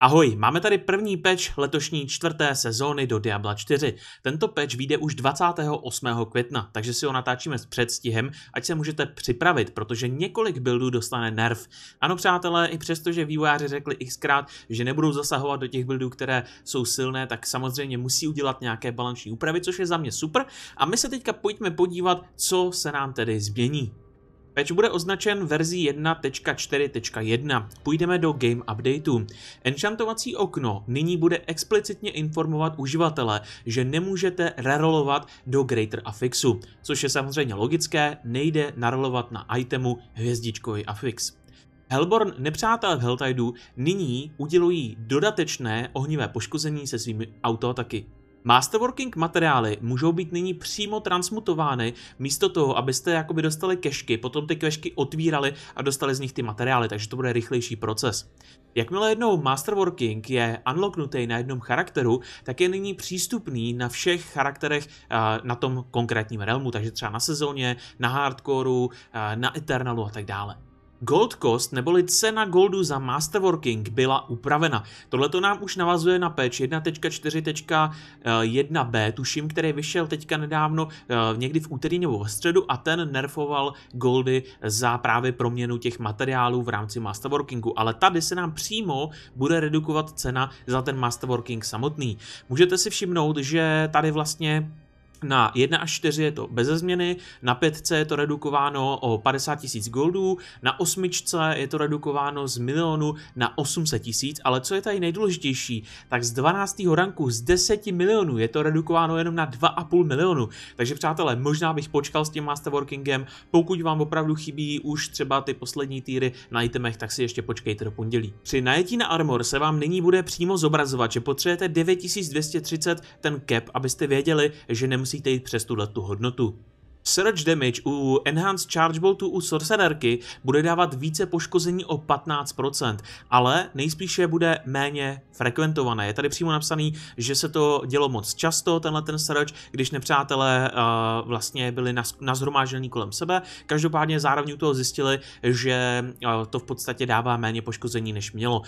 Ahoj, máme tady první patch letošní čtvrté sezóny do Diabla 4. Tento patch vyjde už 28. května, takže si ho natáčíme s předstihem, ať se můžete připravit, protože několik buildů dostane nerv. Ano přátelé, i přesto, že vývojáři řekli xkrát, že nebudou zasahovat do těch buildů, které jsou silné, tak samozřejmě musí udělat nějaké balanční úpravy, což je za mě super. A my se teďka pojďme podívat, co se nám tedy změní. Patch bude označen verzí 1.4.1. Půjdeme do game updateu. Enchantovací okno nyní bude explicitně informovat uživatele, že nemůžete rerolovat do greater affixu, což je samozřejmě logické, nejde narolovat na itemu hvězdičkový affix. Hellborn nepřátel Helltideu nyní udělují dodatečné ohnivé poškození se svými autoataky. Masterworking materiály můžou být nyní přímo transmutovány místo toho, abyste jakoby dostali kešky, potom ty kešky otvírali a dostali z nich ty materiály, takže to bude rychlejší proces. Jakmile jednou Masterworking je unlocknutý na jednom charakteru, tak je nyní přístupný na všech charakterech eh, na tom konkrétním realmu, takže třeba na sezóně, na hardcoreu, eh, na Eternalu a tak dále. Gold Cost neboli cena goldu za masterworking byla upravena. Tohle to nám už navazuje na patch 1.4.1b, eh, tuším, který vyšel teďka nedávno eh, někdy v úterý nebo v středu a ten nerfoval goldy za právě proměnu těch materiálů v rámci masterworkingu, ale tady se nám přímo bude redukovat cena za ten masterworking samotný. Můžete si všimnout, že tady vlastně na 1 až 4 je to bez změny, na 5 je to redukováno o 50 tisíc goldů, na 8 je to redukováno z milionu na 800 tisíc, ale co je tady nejdůležitější, tak z 12. ranku z 10 milionů je to redukováno jenom na 2,5 milionu. Takže přátelé, možná bych počkal s tím masterworkingem, pokud vám opravdu chybí už třeba ty poslední týry na itemech, tak si ještě počkejte do pondělí. Při najetí na armor se vám nyní bude přímo zobrazovat, že potřebujete 9230 ten cap, abyste věděli, že nemusíte musíte jít přes tuhle tu hodnotu. Surge damage u Enhanced Charge Boltu u Sorcererky bude dávat více poškození o 15%, ale nejspíše bude méně frekventované. Je tady přímo napsaný, že se to dělo moc často, tenhle ten Surge, když nepřátelé uh, vlastně byli nazhromážení kolem sebe. Každopádně zároveň u toho zjistili, že uh, to v podstatě dává méně poškození, než mělo.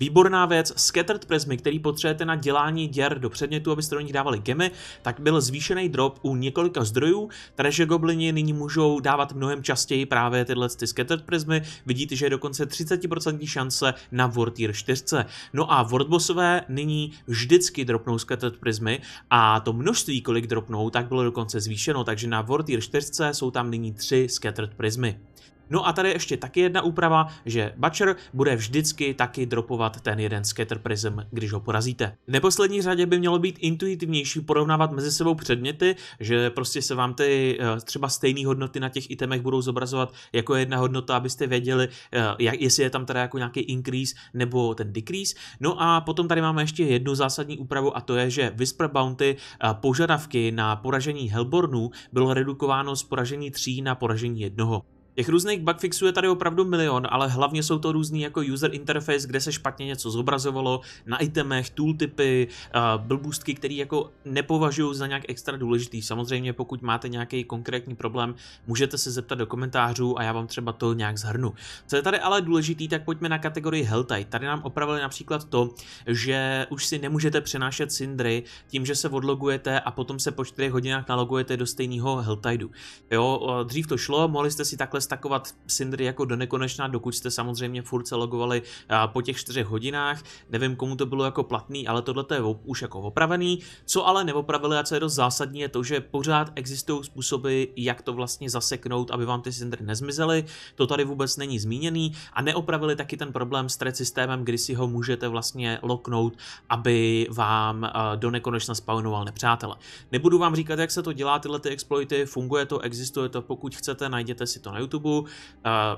Výborná věc, scattered prismy, který potřebujete na dělání děr do předmětu, abyste do nich dávali gemy, tak byl zvýšený drop u několika zdrojů. Treasure goblini nyní můžou dávat mnohem častěji právě tyhle ty scattered prismy. Vidíte, že je dokonce 30% šance na World Tier 4. No a World Bossové nyní vždycky dropnou scattered prismy a to množství, kolik dropnou, tak bylo dokonce zvýšeno, takže na World Tier 4 jsou tam nyní 3 scattered prismy. No a tady ještě taky jedna úprava, že Butcher bude vždycky taky dropovat ten jeden Scatter Prism, když ho porazíte. V neposlední řadě by mělo být intuitivnější porovnávat mezi sebou předměty, že prostě se vám ty eh, třeba stejné hodnoty na těch itemech budou zobrazovat jako jedna hodnota, abyste věděli, eh, jak, jestli je tam teda jako nějaký increase nebo ten decrease. No a potom tady máme ještě jednu zásadní úpravu a to je, že Whisper Bounty eh, požadavky na poražení Hellbornů bylo redukováno z poražení tří na poražení jednoho. Těch různých bugfixů je tady opravdu milion, ale hlavně jsou to různý jako user interface, kde se špatně něco zobrazovalo, na itemech, tooltipy, eh, blbůstky, které jako nepovažují za nějak extra důležitý. Samozřejmě pokud máte nějaký konkrétní problém, můžete se zeptat do komentářů a já vám třeba to nějak zhrnu. Co je tady ale důležitý, tak pojďme na kategorii Helltide. Tady nám opravili například to, že už si nemůžete přenášet syndry tím, že se odlogujete a potom se po 4 hodinách nalogujete do stejného Helltideu. Jo, eh, dřív to šlo, mohli jste si takhle stakovat Sindry jako do nekonečna, dokud jste samozřejmě furt se logovali eh, po těch čtyřech hodinách. Nevím, komu to bylo jako platný, ale tohle je už jako opravený. Co ale neopravili a co je dost zásadní, je to, že pořád existují způsoby, jak to vlastně zaseknout, aby vám ty Sindry nezmizely. To tady vůbec není zmíněný a neopravili taky ten problém s thread systémem, kdy si ho můžete vlastně loknout, aby vám eh, do nekonečna spawnoval nepřátele. Nebudu vám říkat, jak se to dělá, tyhle ty exploity, funguje to, existuje to, pokud chcete, najděte si to na YouTube YouTube. Uh,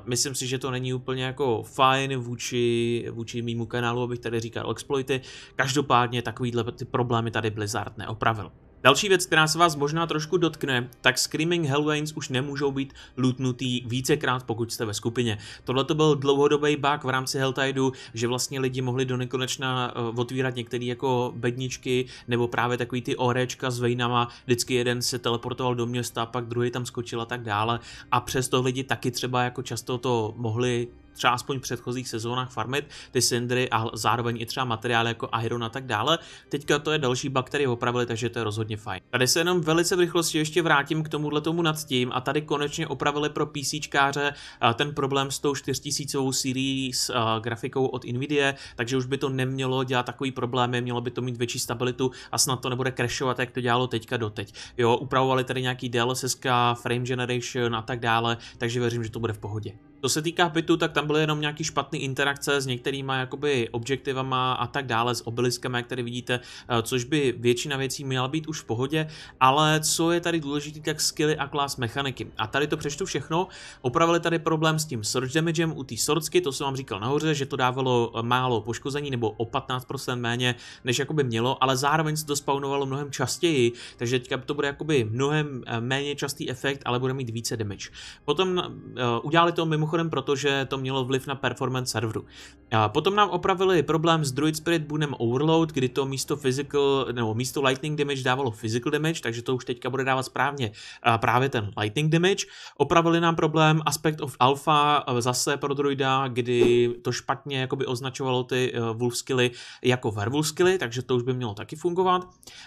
myslím si, že to není úplně jako fajn vůči, vůči mýmu kanálu, abych tady říkal exploity. Každopádně takovýhle ty problémy tady Blizzard neopravil. Další věc, která se vás možná trošku dotkne, tak Screaming Hellwains už nemůžou být lutnutý vícekrát, pokud jste ve skupině. Tohle to byl dlouhodobý bug v rámci Helltideu, že vlastně lidi mohli do nekonečna eh, otvírat některé jako bedničky nebo právě takový ty orečka s vejnama, vždycky jeden se teleportoval do města, pak druhý tam skočil a tak dále. A přesto lidi taky třeba jako často to mohli třeba aspoň v předchozích sezónách farmit ty syndry a zároveň i třeba materiály jako Iron a tak dále. Teďka to je další bug, který opravili, takže to je rozhodně fajn. Tady se jenom velice v rychlosti ještě vrátím k tomuhle tomu tím a tady konečně opravili pro PCčkáře eh, ten problém s tou 4000 sérií s eh, grafikou od Nvidia, takže už by to nemělo dělat takový problémy, mělo by to mít větší stabilitu a snad to nebude crashovat, jak to dělalo teďka doteď. Jo, upravovali tady nějaký DLSS, frame generation a tak dále, takže věřím, že to bude v pohodě. Co se týká bytu, tak tam byly jenom nějaký špatné interakce s některýma jakoby objektivama a tak dále, s obeliskem, jak tady vidíte, eh, což by většina věcí měla být už v pohodě, ale co je tady důležité, tak skilly a class mechaniky. A tady to přečtu všechno, opravili tady problém s tím surge damagem u té sorcky, to jsem vám říkal nahoře, že to dávalo eh, málo poškození nebo o 15% méně, než jakoby mělo, ale zároveň se to spawnovalo mnohem častěji, takže teďka to bude jakoby mnohem eh, méně častý efekt, ale bude mít více damage. Potom uh, udělali to mimochodem mimochodem proto, že to mělo vliv na performance serveru. A potom nám opravili problém s Druid Spirit Boonem Overload, kdy to místo physical, nebo místo lightning damage dávalo physical damage, takže to už teďka bude dávat správně právě ten lightning damage. Opravili nám problém Aspect of Alpha zase pro druida, kdy to špatně jakoby označovalo ty e, wolf skilly jako werewolf skilly, takže to už by mělo taky fungovat.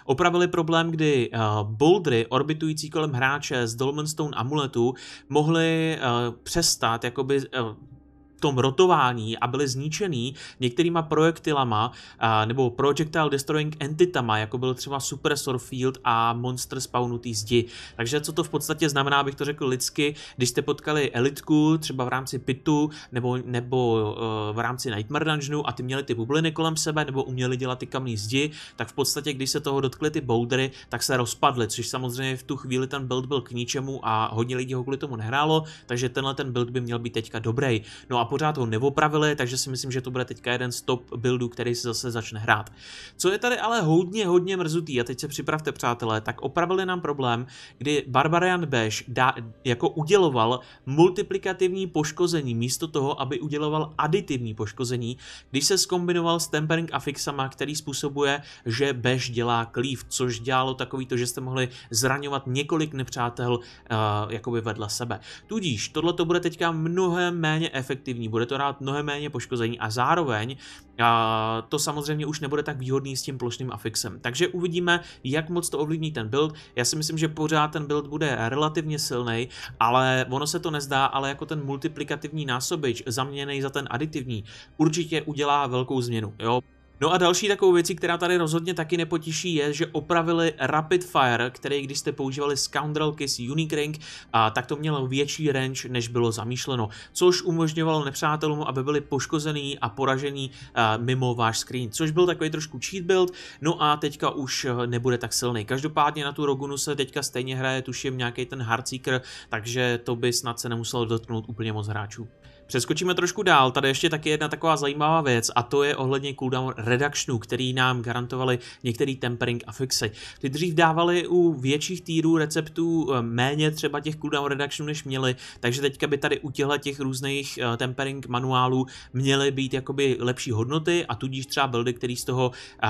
Opravili problém, kdy e, bouldry orbitující kolem hráče z Dolmenstone amuletu mohly e, přestat jako Jacob ah, tom rotování a byly zničený některýma projektilama a, nebo projectile destroying entitama, jako byl třeba Suppressor Field a monster spawnutý zdi. Takže co to v podstatě znamená, bych to řekl lidsky, když jste potkali elitku třeba v rámci pitu nebo, nebo uh, v rámci Nightmare Dungeonu a ty měli ty bubliny kolem sebe nebo uměli dělat ty kamní zdi, tak v podstatě, když se toho dotkli ty bouldery, tak se rozpadly, což samozřejmě v tu chvíli ten build byl k ničemu a hodně lidí ho kvůli tomu nehrálo, takže tenhle ten build by měl být teďka dobrý. No a pořád ho neopravili, takže si myslím, že to bude teďka jeden z top buildů, který se zase začne hrát. Co je tady ale hodně, hodně mrzutý, a teď se připravte přátelé, tak opravili nám problém, kdy Barbarian Bash dá, jako uděloval multiplikativní poškození místo toho, aby uděloval aditivní poškození, když se skombinoval s tempering affixama, který způsobuje, že Bash dělá klív, což dělalo takový to, že jste mohli zraňovat několik nepřátel uh, jakoby vedle sebe. Tudíž tohle to bude teďka mnohem méně efektivní efektivní, bude to dát mnohem méně poškození a zároveň a to samozřejmě už nebude tak výhodný s tím plošným afixem. Takže uvidíme, jak moc to ovlivní ten build. Já si myslím, že pořád ten build bude relativně silný, ale ono se to nezdá, ale jako ten multiplikativní násobič zaměněný za ten aditivní určitě udělá velkou změnu. Jo? No a další takovou věcí, která tady rozhodně taky nepotěší, je, že opravili Rapid Fire, který když jste používali Scoundrel Kiss Unique Ring, a tak to mělo větší range, než bylo zamýšleno, což umožňovalo nepřátelům, aby byli poškozený a poražený a, mimo váš screen, což byl takový trošku cheat build, no a teďka už eh, nebude tak silný. Každopádně na tu Rogunu se teďka stejně hraje, tuším, nějaký ten Hardseeker, takže to by snad se nemuselo dotknout úplně moc hráčů. Přeskočíme trošku dál, tady ještě taky jedna taková zajímavá věc a to je ohledně cooldown reductionu, který nám garantovali některý tempering a fixy. Ty dřív dávali u větších týrů receptů eh, méně třeba těch cooldown reductionů, než měli, takže teďka by tady u těchto těch různých eh, tempering manuálů měly být jakoby lepší hodnoty a tudíž třeba buildy, který z toho uh,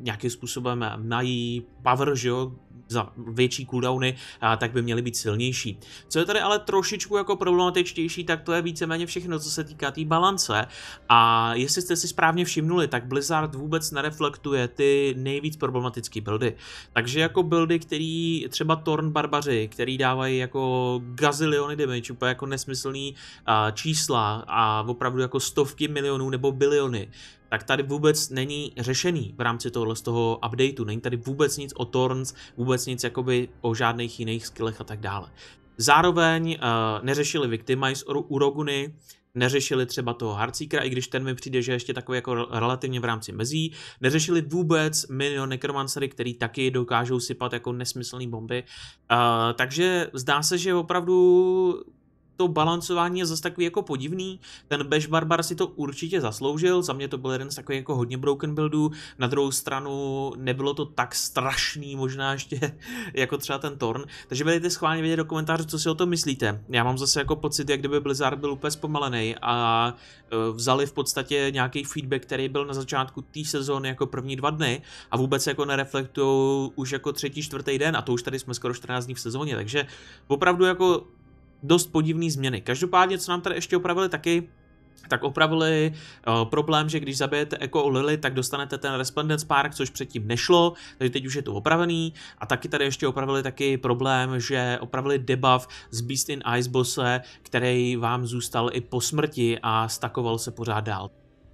nějakým způsobem mají power, že jo, za větší cooldowny, a tak by měly být silnější. Co je tady ale trošičku jako problematičtější, tak to je víceméně všechno, co se týká té tý balance. A jestli jste si správně všimnuli, tak Blizzard vůbec nereflektuje ty nejvíc problematické buildy. Takže jako buildy, který třeba Torn Barbaři, který dávají jako gaziliony damage, úplně jako nesmyslný čísla a opravdu jako stovky milionů nebo biliony, tak tady vůbec není řešený v rámci tohohle z toho updateu. Není tady vůbec nic o Torns, vůbec nic jakoby o žádných jiných skillech a tak dále. Zároveň uh, neřešili Victimize u Roguny, neřešili třeba toho Harcíkra, i když ten mi přijde, že ještě takový jako relativně v rámci mezí, neřešili vůbec Minion Necromancery, který taky dokážou sypat jako nesmyslné bomby, uh, takže zdá se, že opravdu to balancování je zase takový jako podivný. Ten Bash Barbar si to určitě zasloužil, za mě to byl jeden z takových jako hodně broken buildů. Na druhou stranu nebylo to tak strašný možná ještě jako třeba ten Torn. Takže budete schválně vědět do komentářů, co si o tom myslíte. Já mám zase jako pocit, jak kdyby Blizzard byl úplně zpomalený a e, vzali v podstatě nějaký feedback, který byl na začátku té sezóny jako první dva dny a vůbec jako nereflektují už jako třetí, čtvrtý den a to už tady jsme skoro 14 dní v sezóně, takže opravdu jako dost podivné změny. Každopádně, co nám tady ještě opravili taky, tak opravili uh, problém, že když zabijete Echo Lily, tak dostanete ten Resplendent Spark, což předtím nešlo, takže teď už je to opravený. A taky tady ještě opravili taky problém, že opravili debuff z Beast in Ice Bosse, který vám zůstal i po smrti a stakoval se pořád dál.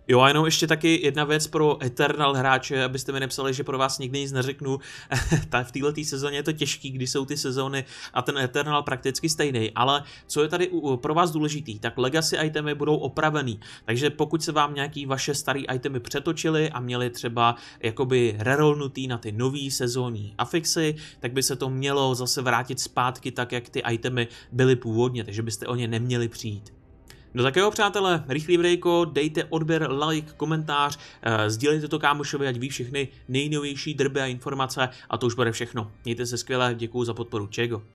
Jo a jenom ještě taky jedna věc pro Eternal hráče, abyste mi nepsali, že pro vás nikdy nic neřeknu. v této sezóně je to těžký, když jsou ty sezóny a ten Eternal prakticky stejný. Ale co je tady pro vás důležitý, tak legacy itemy budou opravený. Takže pokud se vám nějaký vaše starý itemy přetočily a měli třeba jakoby rerolnutý na ty nový sezónní afixy, tak by se to mělo zase vrátit zpátky tak, jak ty itemy byly původně, takže byste o ně neměli přijít. No tak jo, přátelé, rychlý brejko, dejte odběr, like, komentář, eh, sdílejte to kámošovi, ať ví všechny nejnovější drby a informace a to už bude všechno. Mějte se skvěle, děkuji za podporu, čego.